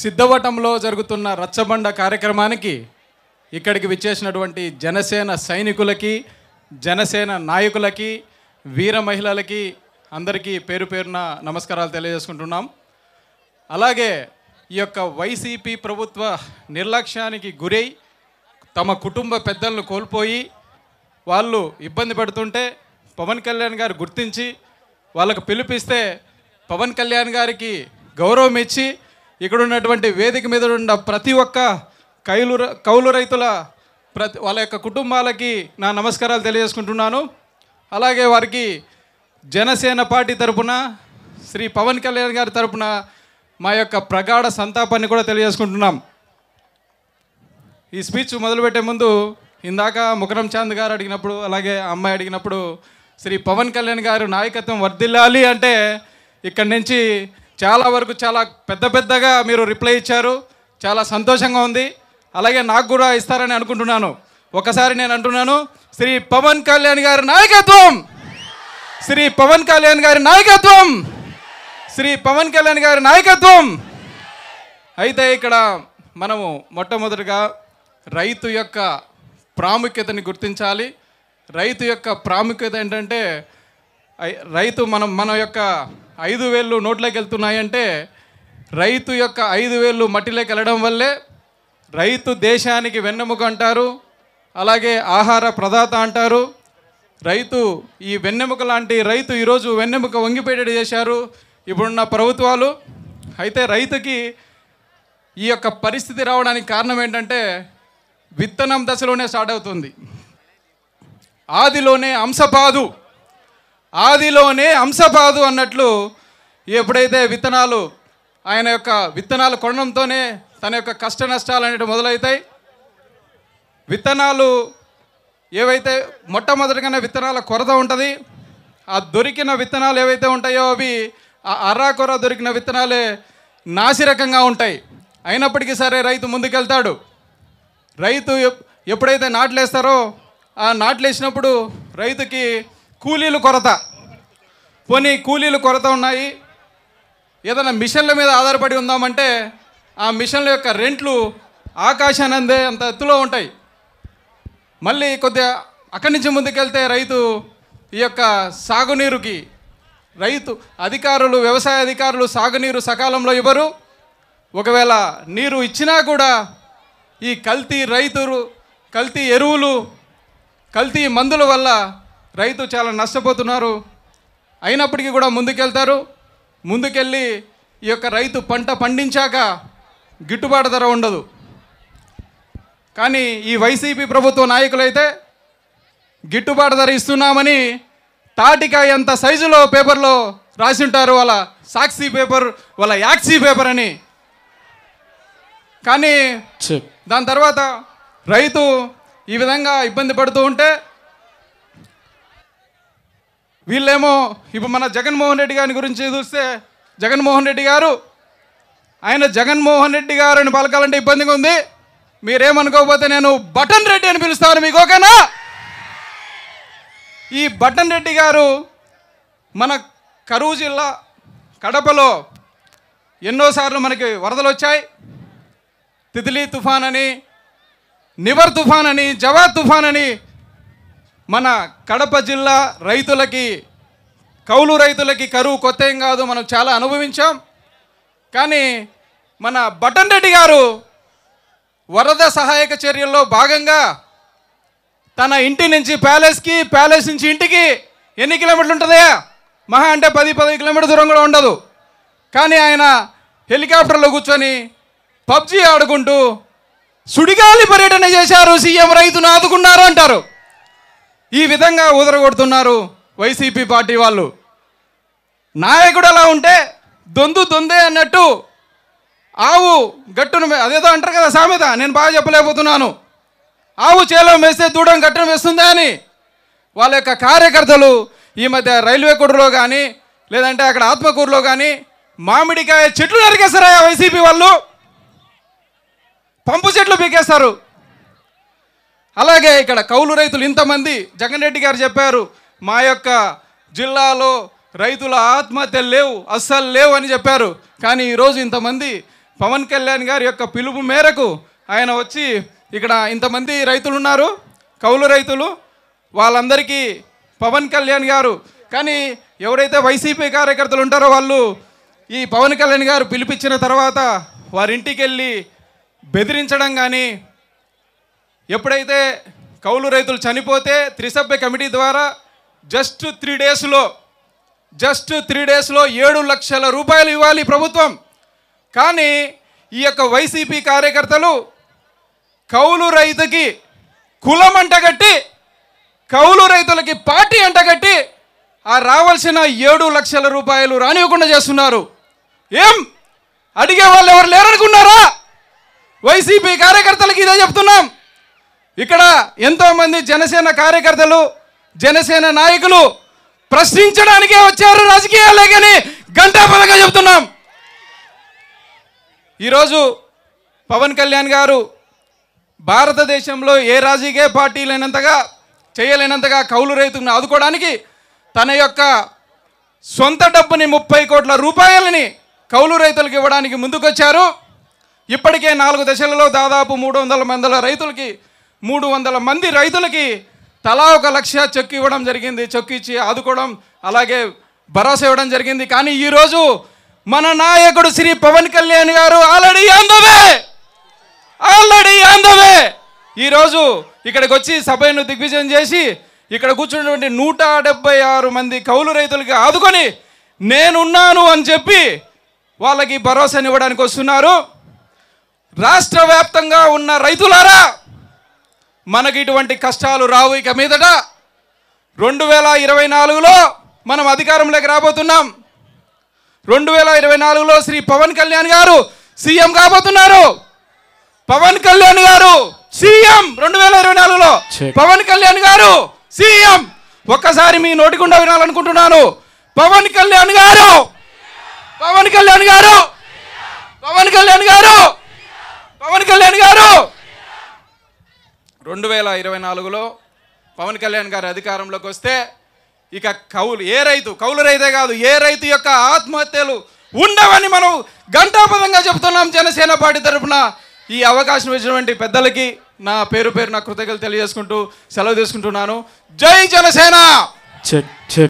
సిద్ధవటంలో జరుగుతున్న రచ్చబండ కార్యక్రమానికి ఇక్కడికి విచ్చేసినటువంటి జనసేన సైనికులకి జనసేన నాయకులకి వీర మహిళలకి అందరికీ పేరు పేరున నమస్కారాలు తెలియజేసుకుంటున్నాం అలాగే ఈ యొక్క వైసీపీ ప్రభుత్వ నిర్లక్ష్యానికి గురై తమ కుటుంబ పెద్దలను కోల్పోయి వాళ్ళు ఇబ్బంది పడుతుంటే పవన్ కళ్యాణ్ గారు గుర్తించి వాళ్ళకు పిలిపిస్తే పవన్ కళ్యాణ్ గారికి గౌరవం ఇచ్చి ఇక్కడ ఉన్నటువంటి వేదిక మీద ఉన్న ప్రతి ఒక్క కైలు కౌలు రైతుల ప్రతి వాళ్ళ యొక్క కుటుంబాలకి నా నమస్కారాలు తెలియజేసుకుంటున్నాను అలాగే వారికి జనసేన పార్టీ తరపున శ్రీ పవన్ కళ్యాణ్ గారి తరపున మా యొక్క ప్రగాఢ సంతాపాన్ని కూడా తెలియజేసుకుంటున్నాం ఈ స్పీచ్ మొదలుపెట్టే ముందు ఇందాక ముకరం చాంద్ గారు అడిగినప్పుడు అలాగే అమ్మాయి అడిగినప్పుడు శ్రీ పవన్ కళ్యాణ్ గారు నాయకత్వం వర్దిల్లాలి అంటే ఇక్కడి నుంచి చాలా వరకు చాలా పెద్ద పెద్దగా మీరు రిప్లై ఇచ్చారు చాలా సంతోషంగా ఉంది అలాగే నాకు కూడా ఇస్తారని అనుకుంటున్నాను ఒకసారి నేను అంటున్నాను శ్రీ పవన్ కళ్యాణ్ గారి నాయకత్వం శ్రీ పవన్ కళ్యాణ్ గారి నాయకత్వం శ్రీ పవన్ కళ్యాణ్ గారి నాయకత్వం అయితే ఇక్కడ మనము మొట్టమొదటిగా రైతు యొక్క ప్రాముఖ్యతని గుర్తించాలి రైతు యొక్క ప్రాముఖ్యత ఏంటంటే రైతు మనం మన యొక్క ఐదు వేలు నోట్లోకి వెళ్తున్నాయంటే రైతు యొక్క ఐదు వేలు మట్టిలోకి వెళ్ళడం వల్లే రైతు దేశానికి వెన్నెముక అంటారు అలాగే ఆహార ప్రదాత అంటారు రైతు ఈ వెన్నెముక లాంటి రైతు ఈరోజు వెన్నెముక వంగిపేటడి చేశారు ఇప్పుడున్న ప్రభుత్వాలు అయితే రైతుకి ఈ యొక్క పరిస్థితి రావడానికి కారణం ఏంటంటే విత్తనం దశలోనే స్టార్ట్ అవుతుంది ఆదిలోనే అంశపాదు ఆదిలోనే అంశపాదు అన్నట్లు ఎప్పుడైతే విత్తనాలు ఆయన యొక్క విత్తనాలు కొనడంతోనే తన యొక్క కష్ట నష్టాలు అనేవి మొదలవుతాయి విత్తనాలు ఏవైతే మొట్టమొదటిగానే విత్తనాల కొరత ఉంటుంది ఆ దొరికిన విత్తనాలు ఏవైతే ఉంటాయో అవి ఆ అర్రాకొర దొరికిన విత్తనాలే నాసిరకంగా ఉంటాయి అయినప్పటికీ సరే రైతు ముందుకెళ్తాడు రైతు ఎప్పుడైతే నాట్లేస్తారో ఆ నాట్లేసినప్పుడు రైతుకి కూలీలు కొరత పోనీ కూలీలు కొరత ఉన్నాయి ఏదైనా మిషన్ల మీద ఆధారపడి ఉందామంటే ఆ మిషన్ల యొక్క రెంట్లు ఆకాశానందే అంత ఎత్తులో ఉంటాయి మళ్ళీ కొద్దిగా అక్కడి నుంచి ముందుకెళ్తే రైతు ఈ యొక్క సాగునీరుకి రైతు అధికారులు వ్యవసాయ అధికారులు సాగునీరు సకాలంలో ఇవ్వరు ఒకవేళ నీరు ఇచ్చినా కూడా ఈ కల్తీ రైతులు కల్తీ ఎరువులు కల్తీ మందుల వల్ల రైతు చాలా నష్టపోతున్నారు అయినప్పటికీ కూడా ముందుకెళ్తారు ముందుకెళ్ళి ఈ యొక్క రైతు పంట పండించాక గిట్టుబాటు ధర ఉండదు కానీ ఈ వైసీపీ ప్రభుత్వ నాయకులైతే గిట్టుబాటు ధర ఇస్తున్నామని తాటికాయ అంత సైజులో పేపర్లో రాసి ఉంటారు వాళ్ళ సాక్షి పేపర్ వాళ్ళ యాక్సీ పేపర్ అని కానీ దాని తర్వాత రైతు ఈ విధంగా ఇబ్బంది పడుతూ ఉంటే వీళ్ళేమో ఇప్పుడు మన జగన్మోహన్ రెడ్డి గారి గురించి చూస్తే జగన్మోహన్ రెడ్డి గారు ఆయన జగన్మోహన్ రెడ్డి గారిని పలకాలంటే ఇబ్బందిగా ఉంది మీరేమనుకోకపోతే నేను బటన్ రెడ్డి అని పిలుస్తాను మీకు ఓకేనా ఈ బటన్ రెడ్డి గారు మన కరువు జిల్లా కడపలో ఎన్నోసార్లు మనకి వరదలు వచ్చాయి తితిలి తుఫాన్ అని నివర్ తుఫాన్ అని జవాద్ తుఫాన్ అని మన కడప జిల్లా రైతులకి కౌలు రైతులకి కరువు కొత్త ఏం కాదు మనం చాలా అనుభవించాం కానీ మన బటన్ రెడ్డి గారు వరద సహాయక చర్యల్లో భాగంగా తన ఇంటి నుంచి ప్యాలెస్కి ప్యాలెస్ నుంచి ఇంటికి ఎన్ని కిలోమీటర్లు ఉంటుందా మహా అంటే పది పది కిలోమీటర్ దూరం కూడా ఉండదు కానీ ఆయన హెలికాప్టర్లో కూర్చొని పబ్జి ఆడుకుంటూ సుడిగాలి పర్యటన చేశారు సీఎం రైతును ఆదుకున్నారు అంటారు ఈ విధంగా ఊదరగొడుతున్నారు వైసీపీ పార్టీ వాళ్ళు నాయకుడు అలా ఉంటే దొందు దొందే అన్నట్టు ఆవు గట్టును అదేదో అంటారు కదా సామెత నేను బాగా చెప్పలేకపోతున్నాను ఆవు చేలో వేస్తే దూడం గట్టును వేస్తుందా అని వాళ్ళ యొక్క కార్యకర్తలు ఈ మధ్య రైల్వే కుడులో కానీ లేదంటే అక్కడ ఆత్మకూరులో కానీ మామిడికాయ చెట్లు నరికేస్తారా వైసీపీ వాళ్ళు పంపు చెట్లు పీకేస్తారు అలాగే ఇక్కడ కౌలు రైతులు ఇంతమంది జగన్ రెడ్డి గారు చెప్పారు మా యొక్క జిల్లాలో రైతుల ఆత్మహత్యలు లేవు అస్సలు లేవు అని చెప్పారు కానీ ఈరోజు ఇంతమంది పవన్ కళ్యాణ్ గారి యొక్క పిలుపు మేరకు ఆయన వచ్చి ఇక్కడ ఇంతమంది రైతులు ఉన్నారు కౌలు రైతులు వాళ్ళందరికీ పవన్ కళ్యాణ్ గారు కానీ ఎవరైతే వైసీపీ కార్యకర్తలు ఉంటారో వాళ్ళు ఈ పవన్ కళ్యాణ్ గారు పిలిపించిన తర్వాత వారింటికి వెళ్ళి బెదిరించడం కానీ ఎప్పుడైతే కౌలు రైతులు చనిపోతే త్రిసభ్య కమిటీ ద్వారా జస్ట్ త్రీ డేస్లో జస్ట్ త్రీ డేస్లో ఏడు లక్షల రూపాయలు ఇవ్వాలి ప్రభుత్వం కానీ ఈ యొక్క వైసీపీ కార్యకర్తలు కౌలు రైతుకి కులం అంటగట్టి కౌలు రైతులకి పార్టీ అంటగట్టి ఆ రావాల్సిన ఏడు లక్షల రూపాయలు రానివ్వకుండా చేస్తున్నారు ఏం అడిగే వాళ్ళు ఎవరు లేరనుకున్నారా వైసీపీ కార్యకర్తలకి ఇదే చెప్తున్నాం ఇక్కడ ఎంతోమంది జనసేన కార్యకర్తలు జనసేన నాయకులు ప్రశ్నించడానికే వచ్చారు రాజకీయాలే కానీ గంటాపదంగా చెబుతున్నాం ఈరోజు పవన్ కళ్యాణ్ గారు భారతదేశంలో ఏ రాజకీయ పార్టీ లేనంతగా చేయలేనంతగా కౌలు రైతులను ఆదుకోవడానికి తన యొక్క సొంత డబ్బుని ముప్పై కోట్ల రూపాయలని కౌలు రైతులకు ఇవ్వడానికి ముందుకొచ్చారు ఇప్పటికే నాలుగు దశలలో దాదాపు మూడు వందల మందిల రైతులకి మూడు వందల మంది రైతులకి తలా ఒక లక్ష చెక్కు ఇవ్వడం జరిగింది చెక్కు ఇచ్చి ఆదుకోవడం అలాగే భరోసా ఇవ్వడం జరిగింది కానీ ఈరోజు మన నాయకుడు శ్రీ పవన్ కళ్యాణ్ గారు ఆల్రెడీ అందవే ఆల్రెడీ అందవే ఈరోజు ఇక్కడికి వచ్చి సభను దిగ్విజయం చేసి ఇక్కడ కూర్చున్నటువంటి నూట డెబ్బై ఆరు మంది కౌలు రైతులకి ఆదుకొని నేనున్నాను అని చెప్పి వాళ్ళకి భరోసానివ్వడానికి వస్తున్నారు రాష్ట్ర వ్యాప్తంగా ఉన్న రైతులారా మనకి ఇటువంటి కష్టాలు రావు ఇక మీదట రెండు వేల ఇరవై నాలుగులో మనం అధికారంలోకి రాబోతున్నాం రెండు వేల ఇరవై నాలుగులో శ్రీ పవన్ కళ్యాణ్ గారు సీఎం కాబోతున్నారు పవన్ కళ్యాణ్ గారు సీఎం రెండు వేల ఇరవై నాలుగులో పవన్ కళ్యాణ్ గారు సీఎం ఒక్కసారి మీ నోటికుండా వినాలనుకుంటున్నాను పవన్ కళ్యాణ్ గారు పవన్ కళ్యాణ్ గారు పవన్ కళ్యాణ్ గారు పవన్ కళ్యాణ్ గారు రెండు వేల ఇరవై నాలుగులో పవన్ కళ్యాణ్ గారు అధికారంలోకి వస్తే ఇక కౌలు ఏ రైతు కౌలు రైతే కాదు ఏ రైతు యొక్క ఆత్మహత్యలు ఉండవని మనం గంటాపదంగా చెబుతున్నాం జనసేన పార్టీ తరఫున ఈ అవకాశం ఇచ్చినటువంటి పెద్దలకి నా పేరు పేరు నా కృతజ్ఞతలు తెలియజేసుకుంటూ సెలవు తీసుకుంటున్నాను జై జనసేన